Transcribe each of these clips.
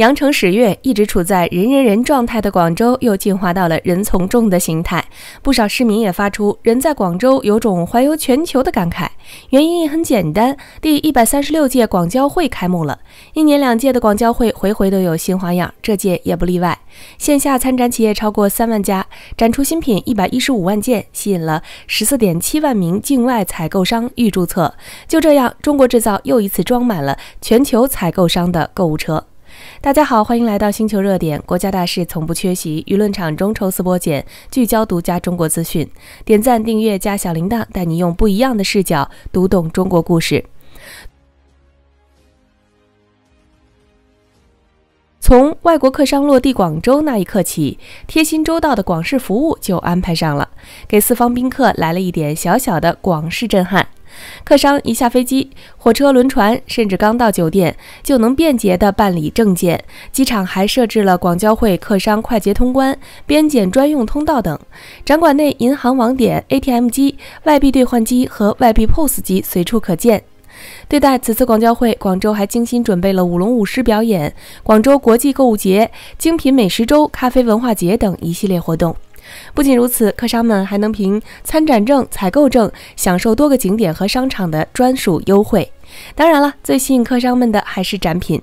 阳城十月一直处在人人人状态的广州，又进化到了人从众的形态。不少市民也发出“人在广州有种环游全球”的感慨。原因也很简单，第一百三十六届广交会开幕了。一年两届的广交会，回回都有新花样，这届也不例外。线下参展企业超过三万家，展出新品一百一十五万件，吸引了十四点七万名境外采购商预注册。就这样，中国制造又一次装满了全球采购商的购物车。大家好，欢迎来到星球热点，国家大事从不缺席，舆论场中抽丝剥茧，聚焦独家中国资讯。点赞、订阅加小铃铛，带你用不一样的视角读懂中国故事。从外国客商落地广州那一刻起，贴心周到的广式服务就安排上了，给四方宾客来了一点小小的广式震撼。客商一下飞机、火车、轮船，甚至刚到酒店，就能便捷地办理证件。机场还设置了广交会客商快捷通关、边检专用通道等。展馆内，银行网点、ATM 机、外币兑换机和外币 POS 机随处可见。对待此次广交会，广州还精心准备了舞龙舞狮表演、广州国际购物节、精品美食周、咖啡文化节等一系列活动。不仅如此，客商们还能凭参展证、采购证享受多个景点和商场的专属优惠。当然了，最吸引客商们的还是展品。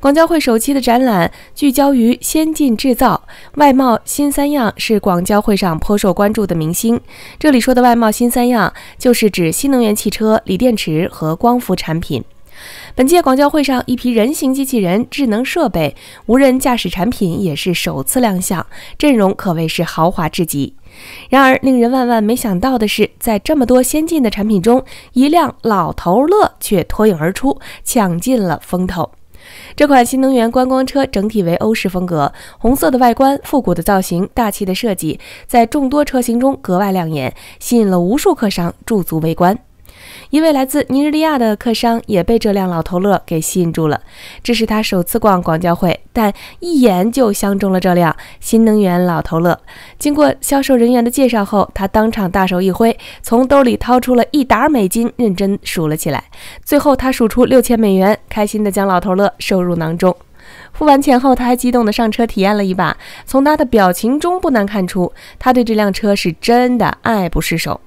广交会首期的展览聚焦于先进制造、外贸新三样，是广交会上颇受关注的明星。这里说的外贸新三样，就是指新能源汽车、锂电池和光伏产品。本届广交会上，一批人形机器人、智能设备、无人驾驶产品也是首次亮相，阵容可谓是豪华至极。然而，令人万万没想到的是，在这么多先进的产品中，一辆老头乐却脱颖而出，抢尽了风头。这款新能源观光车整体为欧式风格，红色的外观、复古的造型、大气的设计，在众多车型中格外亮眼，吸引了无数客商驻足围观。一位来自尼日利亚的客商也被这辆老头乐给吸引住了。这是他首次逛广交会，但一眼就相中了这辆新能源老头乐。经过销售人员的介绍后，他当场大手一挥，从兜里掏出了一沓美金，认真数了起来。最后，他数出六千美元，开心地将老头乐收入囊中。付完钱后，他还激动地上车体验了一把。从他的表情中不难看出，他对这辆车是真的爱不释手。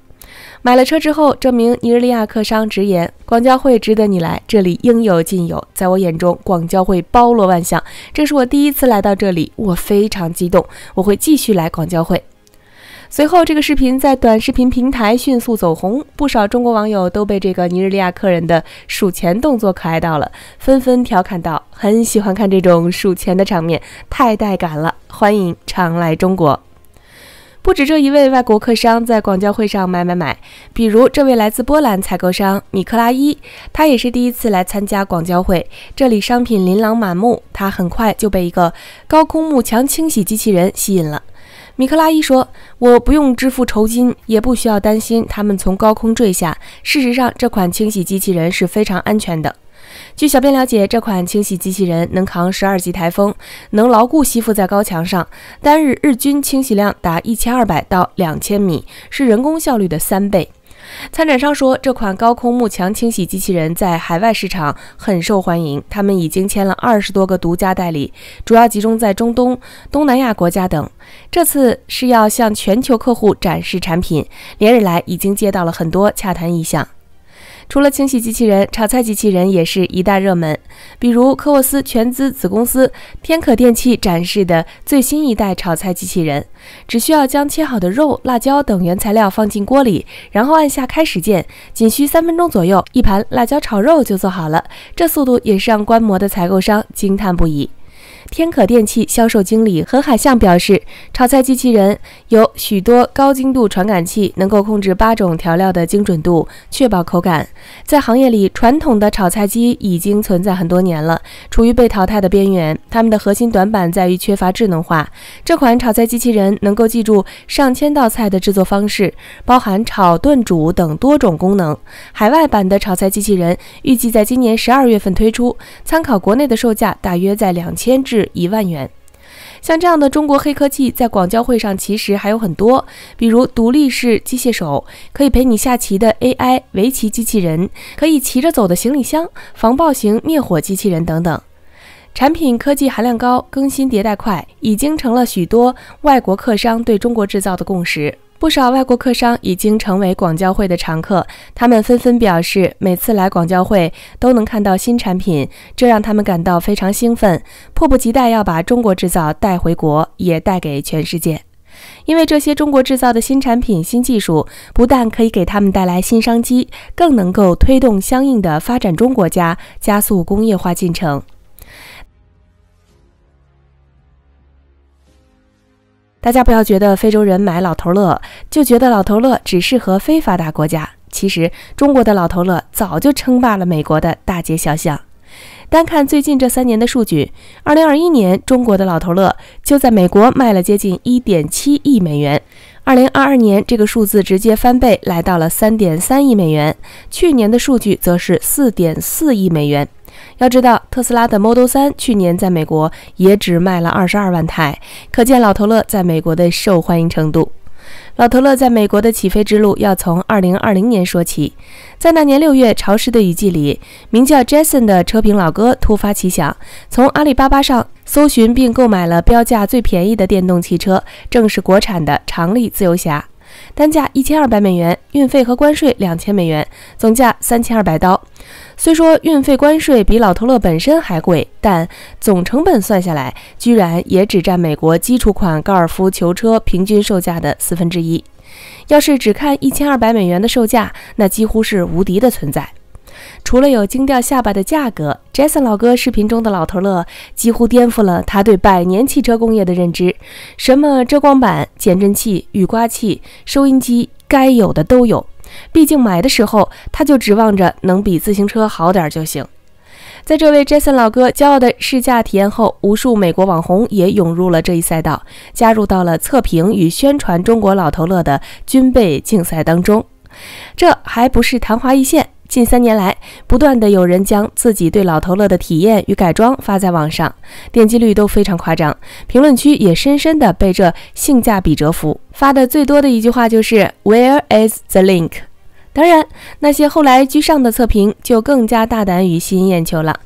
买了车之后，这名尼日利亚客商直言：“广交会值得你来，这里应有尽有。在我眼中，广交会包罗万象。这是我第一次来到这里，我非常激动，我会继续来广交会。”随后，这个视频在短视频平台迅速走红，不少中国网友都被这个尼日利亚客人的数钱动作可爱到了，纷纷调侃道：“很喜欢看这种数钱的场面，太带感了！欢迎常来中国。”不止这一位外国客商在广交会上买买买，比如这位来自波兰采购商米克拉伊，他也是第一次来参加广交会。这里商品琳琅满目，他很快就被一个高空幕墙清洗机器人吸引了。米克拉伊说：“我不用支付酬金，也不需要担心他们从高空坠下。事实上，这款清洗机器人是非常安全的。”据小编了解，这款清洗机器人能扛十二级台风，能牢固吸附在高墙上，单日日均清洗量达一千二百到两千米，是人工效率的三倍。参展商说，这款高空幕墙清洗机器人在海外市场很受欢迎，他们已经签了二十多个独家代理，主要集中在中东、东南亚国家等。这次是要向全球客户展示产品，连日来已经接到了很多洽谈意向。除了清洗机器人，炒菜机器人也是一大热门。比如科沃斯全资子公司天可电器展示的最新一代炒菜机器人，只需要将切好的肉、辣椒等原材料放进锅里，然后按下开始键，仅需三分钟左右，一盘辣椒炒肉就做好了。这速度也是让观摩的采购商惊叹不已。天可电器销售经理何海象表示，炒菜机器人有许多高精度传感器，能够控制八种调料的精准度，确保口感。在行业里，传统的炒菜机已经存在很多年了，处于被淘汰的边缘。它们的核心短板在于缺乏智能化。这款炒菜机器人能够记住上千道菜的制作方式，包含炒、炖、煮等多种功能。海外版的炒菜机器人预计在今年十二月份推出，参考国内的售价大约在两千。至一万元，像这样的中国黑科技在广交会上其实还有很多，比如独立式机械手可以陪你下棋的 AI 围棋机器人，可以骑着走的行李箱，防爆型灭火机器人等等。产品科技含量高，更新迭代快，已经成了许多外国客商对中国制造的共识。不少外国客商已经成为广交会的常客，他们纷纷表示，每次来广交会都能看到新产品，这让他们感到非常兴奋，迫不及待要把中国制造带回国，也带给全世界。因为这些中国制造的新产品、新技术，不但可以给他们带来新商机，更能够推动相应的发展中国家加速工业化进程。大家不要觉得非洲人买老头乐，就觉得老头乐只适合非发达国家。其实，中国的老头乐早就称霸了美国的大街小巷。单看最近这三年的数据，二零二一年中国的老头乐就在美国卖了接近一点七亿美元；二零二二年这个数字直接翻倍，来到了三点三亿美元；去年的数据则是四点四亿美元。要知道，特斯拉的 Model 3去年在美国也只卖了22万台，可见老头乐在美国的受欢迎程度。老头乐在美国的起飞之路要从2020年说起，在那年六月潮湿的雨季里，名叫 Jason 的车评老哥突发奇想，从阿里巴巴上搜寻并购买了标价最便宜的电动汽车，正是国产的长力自由侠，单价一千二百美元，运费和关税两千美元，总价三千二百刀。虽说运费关税比老头乐本身还贵，但总成本算下来，居然也只占美国基础款高尔夫球车平均售价的四分之一。要是只看一千二百美元的售价，那几乎是无敌的存在。除了有惊掉下巴的价格，Jason 老哥视频中的老头乐几乎颠覆了他对百年汽车工业的认知。什么遮光板、减震器、雨刮器、收音机，该有的都有。毕竟买的时候他就指望着能比自行车好点就行。在这位 Jason 老哥骄傲的试驾体验后，无数美国网红也涌入了这一赛道，加入到了测评与宣传中国老头乐的军备竞赛当中。这还不是昙花一现。近三年来，不断的有人将自己对老头乐的体验与改装发在网上，点击率都非常夸张，评论区也深深的被这性价比折服。发的最多的一句话就是 “Where is the link”。当然，那些后来居上的测评就更加大胆与吸引眼球了。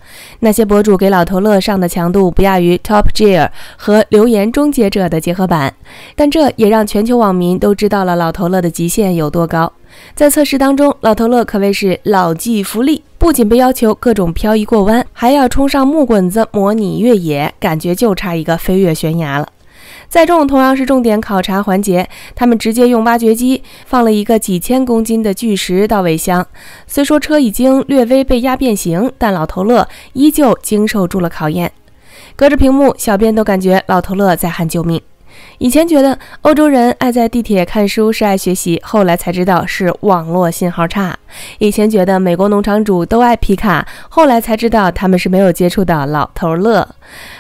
那些博主给老头乐上的强度不亚于 Top Gear 和《留言终结者》的结合版，但这也让全球网民都知道了老头乐的极限有多高。在测试当中，老头乐可谓是老骥伏枥，不仅被要求各种漂移过弯，还要冲上木滚子模拟越野，感觉就差一个飞跃悬崖了。载重同样是重点考察环节，他们直接用挖掘机放了一个几千公斤的巨石到尾箱。虽说车已经略微被压变形，但老头乐依旧经受住了考验。隔着屏幕，小编都感觉老头乐在喊救命。以前觉得欧洲人爱在地铁看书是爱学习，后来才知道是网络信号差。以前觉得美国农场主都爱皮卡，后来才知道他们是没有接触到老头乐。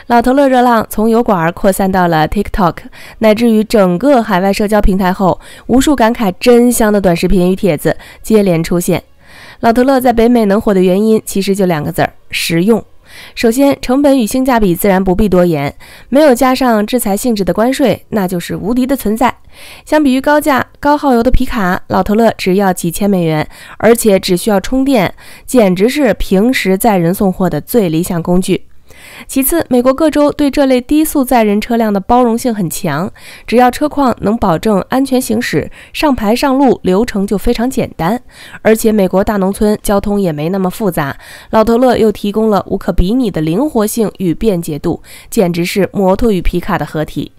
老头乐热浪从油管扩散到了 TikTok，乃至于整个海外社交平台后，无数感慨真香的短视频与帖子接连出现。老头乐在北美能火的原因其实就两个字儿：实用。首先，成本与性价比自然不必多言。没有加上制裁性质的关税，那就是无敌的存在。相比于高价高耗油的皮卡，老头乐只要几千美元，而且只需要充电，简直是平时载人送货的最理想工具。其次，美国各州对这类低速载人车辆的包容性很强，只要车况能保证安全行驶，上牌上路流程就非常简单。而且，美国大农村交通也没那么复杂，老头乐又提供了无可比拟的灵活性与便捷度，简直是摩托与皮卡的合体。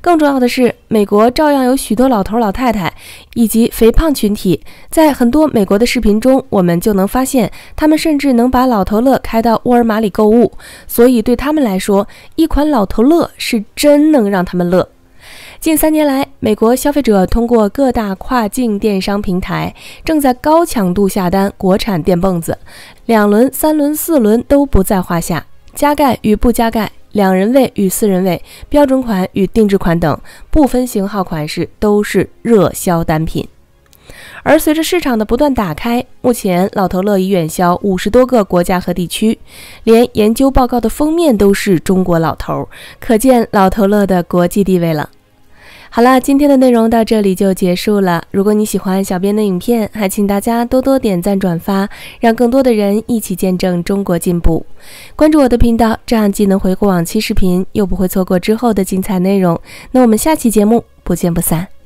更重要的是，美国照样有许多老头老太太以及肥胖群体。在很多美国的视频中，我们就能发现，他们甚至能把老头乐开到沃尔玛里购物。所以对他们来说，一款老头乐是真能让他们乐。近三年来，美国消费者通过各大跨境电商平台，正在高强度下单国产电蹦子，两轮、三轮、四轮都不在话下，加盖与不加盖。两人位与四人位、标准款与定制款等部分型号款式都是热销单品。而随着市场的不断打开，目前老头乐已远销五十多个国家和地区，连研究报告的封面都是中国老头，可见老头乐的国际地位了。好了，今天的内容到这里就结束了。如果你喜欢小编的影片，还请大家多多点赞、转发，让更多的人一起见证中国进步。关注我的频道，这样既能回顾往期视频，又不会错过之后的精彩内容。那我们下期节目不见不散。